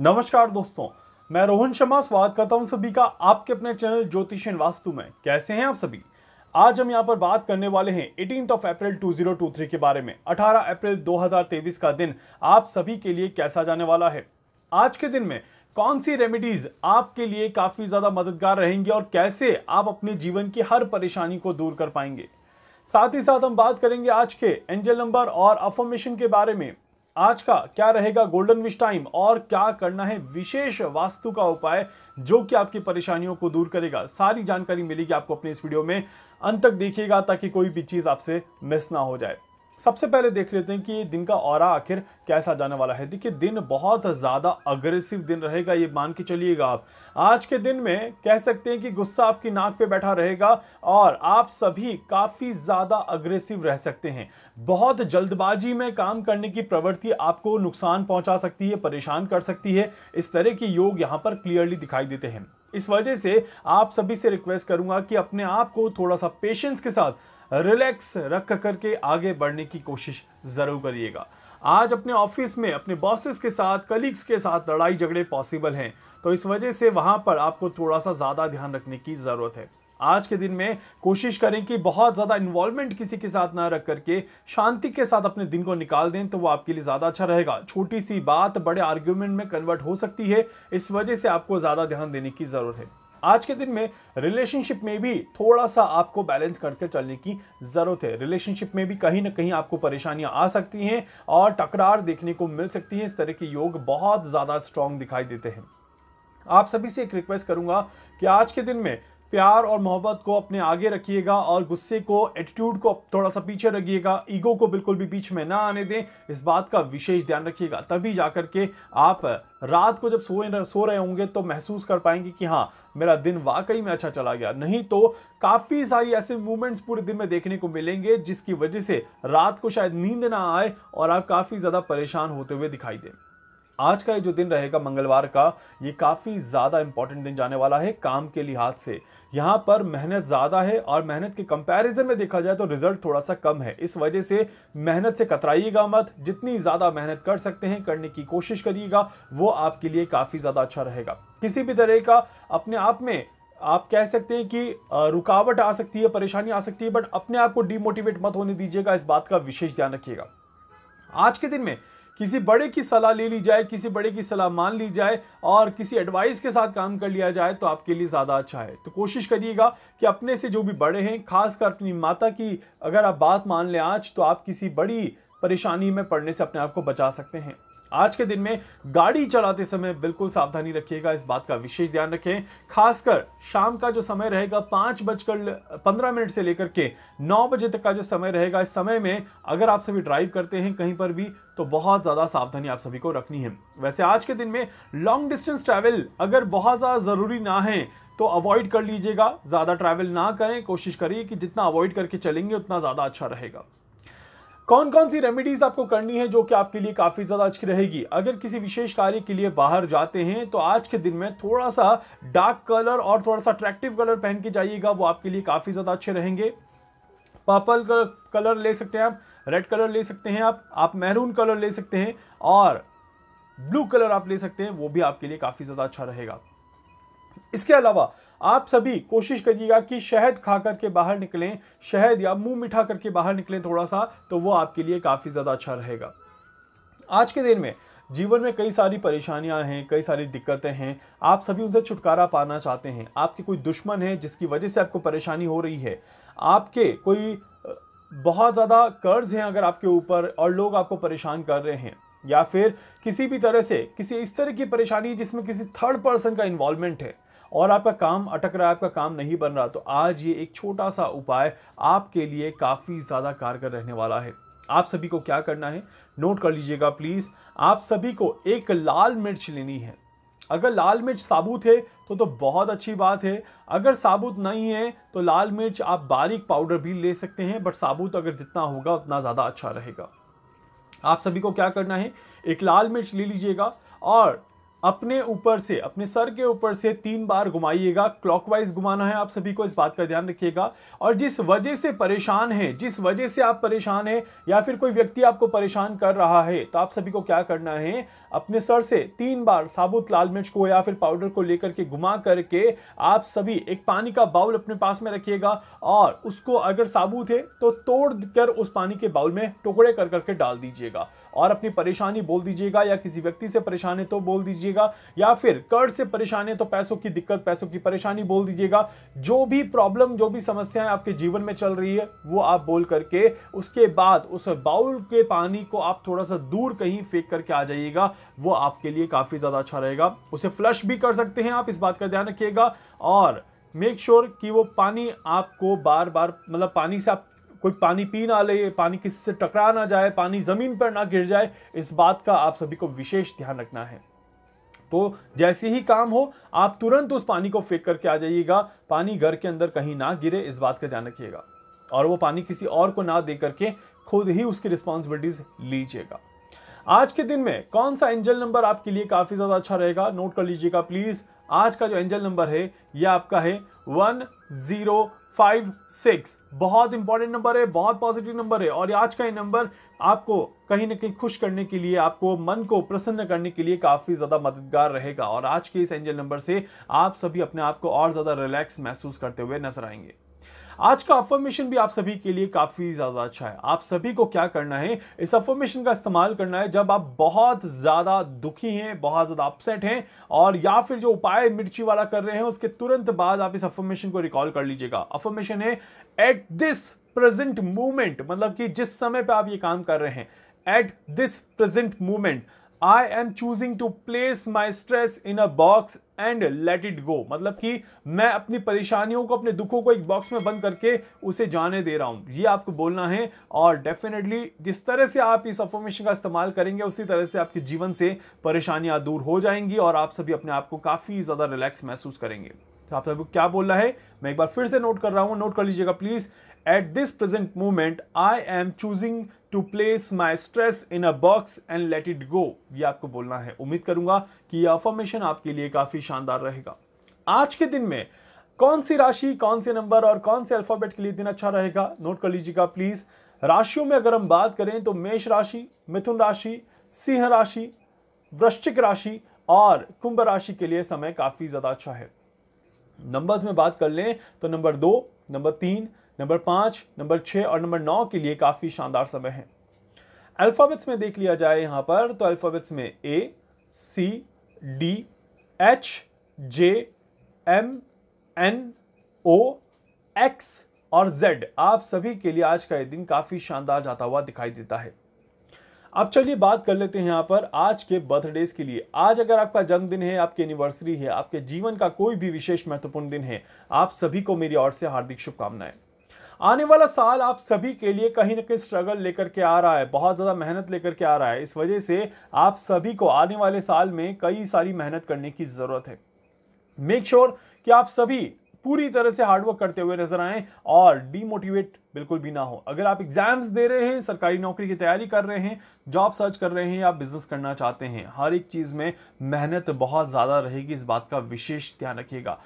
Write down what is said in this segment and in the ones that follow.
नमस्कार दोस्तों मैं रोहन शर्मा स्वागत करता हूं सभी का आपके अपने चैनल ज्योतिष वास्तु में कैसे हैं आप सभी आज हम यहां पर बात करने वाले हैं एटीन ऑफ अप्रैल 2023 के बारे में 18 अप्रैल 2023 का दिन आप सभी के लिए कैसा जाने वाला है आज के दिन में कौन सी रेमेडीज आपके लिए काफी ज्यादा मददगार रहेंगी और कैसे आप अपने जीवन की हर परेशानी को दूर कर पाएंगे साथ ही साथ हम बात करेंगे आज के एंजल नंबर और अफॉर्मेशन के बारे में आज का क्या रहेगा गोल्डन विश टाइम और क्या करना है विशेष वास्तु का उपाय जो कि आपकी परेशानियों को दूर करेगा सारी जानकारी मिलेगी आपको अपने इस वीडियो में अंत तक देखिएगा ताकि कोई भी चीज़ आपसे मिस ना हो जाए सबसे पहले देख लेते हैं कि दिन का और आखिर कैसा जाने वाला है देखिए दिन बहुत ज़्यादा अग्रेसिव दिन रहेगा ये मान के चलिएगा आप आज के दिन में कह सकते हैं कि गुस्सा आपकी नाक पे बैठा रहेगा और आप सभी काफ़ी ज़्यादा अग्रेसिव रह सकते हैं बहुत जल्दबाजी में काम करने की प्रवृत्ति आपको नुकसान पहुंचा सकती है परेशान कर सकती है इस तरह के योग यहाँ पर क्लियरली दिखाई देते हैं इस वजह से आप सभी से रिक्वेस्ट करूंगा कि अपने आप को थोड़ा सा पेशेंस के साथ रिलैक्स रख करके आगे बढ़ने की कोशिश ज़रूर करिएगा आज अपने ऑफिस में अपने बॉसेस के साथ कलीग्स के साथ लड़ाई झगड़े पॉसिबल हैं तो इस वजह से वहाँ पर आपको थोड़ा सा ज़्यादा ध्यान रखने की ज़रूरत है आज के दिन में कोशिश करें कि बहुत ज़्यादा इन्वॉल्वमेंट किसी के साथ ना रख करके शांति के साथ अपने दिन को निकाल दें तो वो आपके लिए ज़्यादा अच्छा रहेगा छोटी सी बात बड़े आर्ग्यूमेंट में कन्वर्ट हो सकती है इस वजह से आपको ज़्यादा ध्यान देने की ज़रूरत है आज के दिन में रिलेशनशिप में भी थोड़ा सा आपको बैलेंस करके चलने की ज़रूरत है रिलेशनशिप में भी कहीं ना कहीं आपको परेशानियां आ सकती हैं और टकरार देखने को मिल सकती है इस तरह के योग बहुत ज़्यादा स्ट्रांग दिखाई देते हैं आप सभी से एक रिक्वेस्ट करूंगा कि आज के दिन में प्यार और मोहब्बत को अपने आगे रखिएगा और गुस्से को एटीट्यूड को थोड़ा सा पीछे रखिएगा ईगो को बिल्कुल भी बीच में ना आने दें इस बात का विशेष ध्यान रखिएगा तभी जा कर के आप रात को जब सोए सो रहे होंगे तो महसूस कर पाएंगे कि हाँ मेरा दिन वाकई में अच्छा चला गया नहीं तो काफ़ी सारी ऐसे मूवमेंट्स पूरे दिन में देखने को मिलेंगे जिसकी वजह से रात को शायद नींद ना आए और आप काफ़ी ज़्यादा परेशान होते हुए दिखाई दें आज का ये जो दिन रहेगा मंगलवार का ये काफ़ी ज़्यादा इंपॉर्टेंट दिन जाने वाला है काम के लिहाज से यहाँ पर मेहनत ज़्यादा है और मेहनत के कंपैरिजन में देखा जाए तो रिजल्ट थोड़ा सा कम है इस वजह से मेहनत से कतराइएगा मत जितनी ज़्यादा मेहनत कर सकते हैं करने की कोशिश करिएगा वो आपके लिए काफ़ी ज़्यादा अच्छा रहेगा किसी भी तरह का अपने आप में आप कह सकते हैं कि रुकावट आ सकती है परेशानी आ सकती है बट अपने आप को डीमोटिवेट मत होने दीजिएगा इस बात का विशेष ध्यान रखिएगा आज के दिन में किसी बड़े की सलाह ले ली जाए किसी बड़े की सलाह मान ली जाए और किसी एडवाइस के साथ काम कर लिया जाए तो आपके लिए ज़्यादा अच्छा है तो कोशिश करिएगा कि अपने से जो भी बड़े हैं खासकर अपनी माता की अगर आप बात मान लें आज तो आप किसी बड़ी परेशानी में पड़ने से अपने आप को बचा सकते हैं आज के दिन में गाड़ी चलाते समय बिल्कुल सावधानी रखिएगा इस बात का विशेष ध्यान रखें खासकर शाम का जो समय रहेगा पांच बजकर पंद्रह मिनट से लेकर के नौ बजे तक का जो समय रहेगा इस समय में अगर आप सभी ड्राइव करते हैं कहीं पर भी तो बहुत ज़्यादा सावधानी आप सभी को रखनी है वैसे आज के दिन में लॉन्ग डिस्टेंस ट्रैवल अगर बहुत ज़्यादा ज़रूरी ना है तो अवॉइड कर लीजिएगा ज़्यादा ट्रैवल ना करें कोशिश करिए कि जितना अवॉइड करके चलेंगे उतना ज़्यादा अच्छा रहेगा कौन कौन सी रेमेडीज आपको करनी है जो कि आपके लिए काफ़ी ज़्यादा अच्छी रहेगी अगर किसी विशेष कार्य के लिए बाहर जाते हैं तो आज के दिन में थोड़ा सा डार्क कलर और थोड़ा सा अट्रैक्टिव कलर पहन के जाइएगा वो आपके लिए काफ़ी ज़्यादा अच्छे रहेंगे पर्पल कलर ले सकते हैं आप रेड कलर ले सकते हैं आप आप मेहरून कलर ले सकते हैं और ब्लू कलर आप ले सकते हैं वो भी आपके लिए काफ़ी ज़्यादा अच्छा रहेगा इसके अलावा आप सभी कोशिश करिएगा कि शहद खा करके बाहर निकलें शहद या मुंह मीठा करके बाहर निकलें थोड़ा सा तो वो आपके लिए काफ़ी ज़्यादा अच्छा रहेगा आज के दिन में जीवन में कई सारी परेशानियां हैं कई सारी दिक्कतें हैं आप सभी उनसे छुटकारा पाना चाहते हैं आपके कोई दुश्मन है जिसकी वजह से आपको परेशानी हो रही है आपके कोई बहुत ज़्यादा कर्ज हैं अगर आपके ऊपर और लोग आपको परेशान कर रहे हैं या फिर किसी भी तरह से किसी इस तरह की परेशानी जिसमें किसी थर्ड पर्सन का इन्वॉल्वमेंट है और आपका काम अटक रहा है आपका काम नहीं बन रहा तो आज ये एक छोटा सा उपाय आपके लिए काफ़ी ज़्यादा कारगर रहने वाला है आप सभी को क्या करना है नोट कर लीजिएगा प्लीज़ आप सभी को एक लाल मिर्च लेनी है अगर लाल मिर्च साबुत है तो तो बहुत अच्छी बात है अगर साबुत नहीं है तो लाल मिर्च आप बारीक पाउडर भी ले सकते हैं बट साबुत अगर जितना होगा उतना ज़्यादा अच्छा रहेगा आप सभी को क्या करना है एक लाल मिर्च ले लीजिएगा और अपने ऊपर से अपने सर के ऊपर से तीन बार घुमाइएगा क्लॉकवाइज घुमाना है आप सभी को इस बात का ध्यान रखिएगा और जिस वजह से परेशान हैं जिस वजह से आप परेशान हैं या फिर कोई व्यक्ति आपको परेशान कर रहा है तो आप सभी को क्या करना है अपने सर से तीन बार साबुत लाल मिर्च को या फिर पाउडर को लेकर के घुमा करके आप सभी एक पानी का बाउल अपने पास में रखिएगा और उसको अगर साबुत है तो तोड़ कर उस पानी के बाउल में टुकड़े कर करके डाल दीजिएगा और अपनी परेशानी बोल दीजिएगा या किसी व्यक्ति से परेशान है तो बोल दीजिएगा या फिर कर्ज से परेशान है तो पैसों की दिक्कत पैसों की परेशानी बोल दीजिएगा जो भी प्रॉब्लम जो भी समस्याएं आपके जीवन में चल रही है वो आप बोल करके उसके बाद उस बाउल के पानी को आप थोड़ा सा दूर कहीं फेंक करके आ जाइएगा वो आपके लिए काफ़ी ज़्यादा अच्छा रहेगा उसे फ्लश भी कर सकते हैं आप इस बात का ध्यान रखिएगा और मेक श्योर sure कि वो पानी आपको बार बार मतलब पानी से आप कोई पानी पी ना ले पानी किसी से टकरा ना जाए पानी ज़मीन पर ना गिर जाए इस बात का आप सभी को विशेष ध्यान रखना है तो जैसे ही काम हो आप तुरंत उस पानी को फेंक करके आ जाइएगा पानी घर के अंदर कहीं ना गिरे इस बात का ध्यान रखिएगा और वो पानी किसी और को ना दे करके खुद ही उसकी रिस्पॉन्सिबिलिटीज लीजिएगा आज के दिन में कौन सा एंजल नंबर आपके लिए काफ़ी ज़्यादा अच्छा रहेगा नोट कर लीजिएगा प्लीज़ आज का जो एंजल नंबर है यह आपका है वन ज़ीरो फाइव सिक्स बहुत इंपॉर्टेंट नंबर है बहुत पॉजिटिव नंबर है और आज का ये नंबर आपको कहीं ना कहीं खुश करने के लिए आपको मन को प्रसन्न करने के लिए काफ़ी ज़्यादा मददगार रहेगा और आज के इस एंजल नंबर से आप सभी अपने आप को और ज़्यादा रिलैक्स महसूस करते हुए नजर आएंगे आज का अफॉर्मेशन भी आप सभी के लिए काफ़ी ज़्यादा अच्छा है आप सभी को क्या करना है इस अफॉर्मेशन का इस्तेमाल करना है जब आप बहुत ज़्यादा दुखी हैं बहुत ज़्यादा अपसेट हैं और या फिर जो उपाय मिर्ची वाला कर रहे हैं उसके तुरंत बाद आप इस अफॉर्मेशन को रिकॉल कर लीजिएगा अफॉर्मेशन है एट दिस प्रेजेंट मूवमेंट मतलब कि जिस समय पर आप ये काम कर रहे हैं at this present movement I am choosing to place my stress in a box and let it go मतलब कि मैं अपनी परेशानियों को अपने दुखों को एक बॉक्स में बंद करके उसे जाने दे रहा हूं ये आपको बोलना है और डेफिनेटली जिस तरह से आप इस अफॉर्मेशन का इस्तेमाल करेंगे उसी तरह से आपके जीवन से परेशानियां दूर हो जाएंगी और आप सभी अपने आप को काफ़ी ज़्यादा रिलैक्स महसूस करेंगे तो आप सभी क्या बोल रहा है मैं एक बार फिर से नोट कर रहा हूँ नोट कर लीजिएगा please at this present moment I am choosing to place my stress in a box and let it go ये आपको बोलना है उम्मीद करूंगा कि यह अफॉर्मेशन आपके लिए काफ़ी शानदार रहेगा आज के दिन में कौन सी राशि कौन से नंबर और कौन से अल्फ़ाबेट के लिए दिन अच्छा रहेगा नोट कर लीजिएगा प्लीज़ राशियों में अगर हम बात करें तो मेष राशि मिथुन राशि सिंह राशि वृश्चिक राशि और कुंभ राशि के लिए समय काफ़ी ज़्यादा अच्छा है नंबर्स में बात कर लें तो नंबर दो नंबर तीन नंबर पांच नंबर छह और नंबर नौ के लिए काफ़ी शानदार समय है अल्फ़ाबेट्स में देख लिया जाए यहाँ पर तो अल्फ़ाबेट्स में A C D H J M N O X और जेड आप सभी के लिए आज का ये दिन काफ़ी शानदार जाता हुआ दिखाई देता है अब चलिए बात कर लेते हैं यहाँ पर आज के बर्थडेज के लिए आज अगर आपका जन्मदिन है आपकी एनिवर्सरी है आपके जीवन का कोई भी विशेष महत्वपूर्ण दिन है आप सभी को मेरी ओर से हार्दिक शुभकामनाएं आने वाला साल आप सभी के लिए कहीं ना कहीं स्ट्रगल लेकर के आ रहा है बहुत ज़्यादा मेहनत लेकर के आ रहा है इस वजह से आप सभी को आने वाले साल में कई सारी मेहनत करने की ज़रूरत है मेक श्योर sure कि आप सभी पूरी तरह से हार्डवर्क करते हुए नजर आए और डीमोटिवेट बिल्कुल भी ना हो अगर आप एग्जाम्स दे रहे हैं सरकारी नौकरी की तैयारी कर रहे हैं जॉब सर्च कर रहे हैं या बिजनेस करना चाहते हैं हर एक चीज़ में मेहनत बहुत ज़्यादा रहेगी इस बात का विशेष ध्यान रखिएगा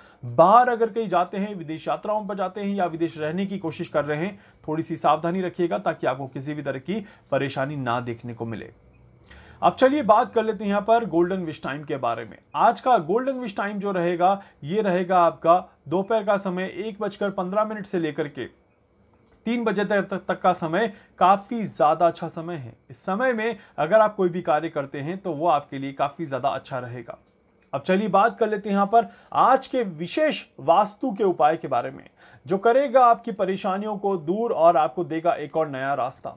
बाहर अगर कहीं जाते हैं विदेश यात्राओं पर जाते हैं या विदेश रहने की कोशिश कर रहे हैं थोड़ी सी सावधानी रखिएगा ताकि आपको किसी भी तरह की परेशानी ना देखने को मिले अब चलिए बात कर लेते हैं यहां पर गोल्डन विश टाइम के बारे में आज का गोल्डन विश टाइम जो रहेगा ये रहेगा आपका दोपहर का समय एक बजकर पंद्रह मिनट से लेकर के तीन बजे तक तक का समय काफ़ी ज़्यादा अच्छा समय है इस समय में अगर आप कोई भी कार्य करते हैं तो वो आपके लिए काफ़ी ज़्यादा अच्छा रहेगा अब चलिए बात कर लेते हैं यहाँ पर आज के विशेष वास्तु के उपाय के बारे में जो करेगा आपकी परेशानियों को दूर और आपको देगा एक और नया रास्ता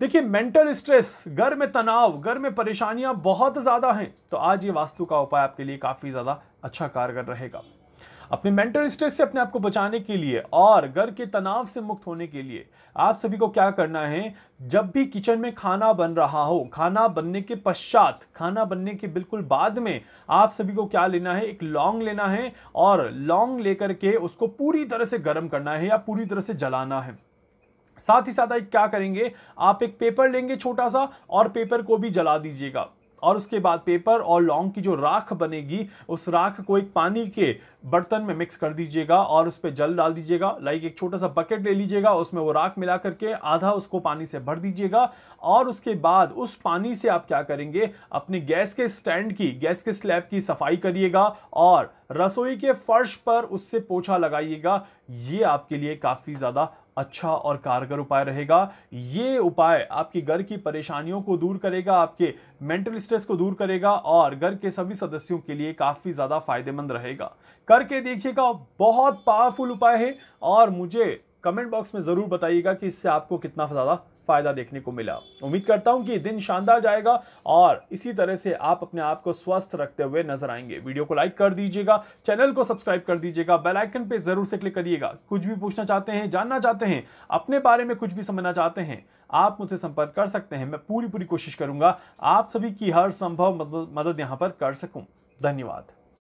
देखिए मेंटल स्ट्रेस घर में तनाव घर में परेशानियां बहुत ज़्यादा हैं तो आज ये वास्तु का उपाय आपके लिए काफ़ी ज़्यादा अच्छा कारगर रहेगा अपने मेंटल स्ट्रेस से अपने आप को बचाने के लिए और घर के तनाव से मुक्त होने के लिए आप सभी को क्या करना है जब भी किचन में खाना बन रहा हो खाना बनने के पश्चात खाना बनने के बिल्कुल बाद में आप सभी को क्या लेना है एक लौंग लेना है और लौंग लेकर के उसको पूरी तरह से गर्म करना है या पूरी तरह से जलाना है साथ ही साथ एक क्या करेंगे आप एक पेपर लेंगे छोटा सा और पेपर को भी जला दीजिएगा और उसके बाद पेपर और लौंग की जो राख बनेगी उस राख को एक पानी के बर्तन में मिक्स कर दीजिएगा और उस पर जल डाल दीजिएगा लाइक एक छोटा सा बकेट ले लीजिएगा उसमें वो राख मिला करके आधा उसको पानी से भर दीजिएगा और उसके बाद उस पानी से आप क्या करेंगे अपने गैस के स्टैंड की गैस के स्लैब की सफाई करिएगा और रसोई के फर्श पर उससे पोछा लगाइएगा ये आपके लिए काफ़ी ज़्यादा अच्छा और कारगर उपाय रहेगा ये उपाय आपकी घर की परेशानियों को दूर करेगा आपके मेंटल स्ट्रेस को दूर करेगा और घर के सभी सदस्यों के लिए काफ़ी ज़्यादा फायदेमंद रहेगा करके देखिएगा बहुत पावरफुल उपाय है और मुझे कमेंट बॉक्स में ज़रूर बताइएगा कि इससे आपको कितना ज़्यादा फ़ायदा देखने को मिला उम्मीद करता हूँ कि दिन शानदार जाएगा और इसी तरह से आप अपने आप को स्वस्थ रखते हुए नजर आएंगे वीडियो को लाइक कर दीजिएगा चैनल को सब्सक्राइब कर दीजिएगा बेल आइकन पे ज़रूर से क्लिक करिएगा कुछ भी पूछना चाहते हैं जानना चाहते हैं अपने बारे में कुछ भी समझना चाहते हैं आप मुझसे संपर्क कर सकते हैं मैं पूरी पूरी कोशिश करूंगा आप सभी की हर संभव मदद यहाँ पर कर सकूँ धन्यवाद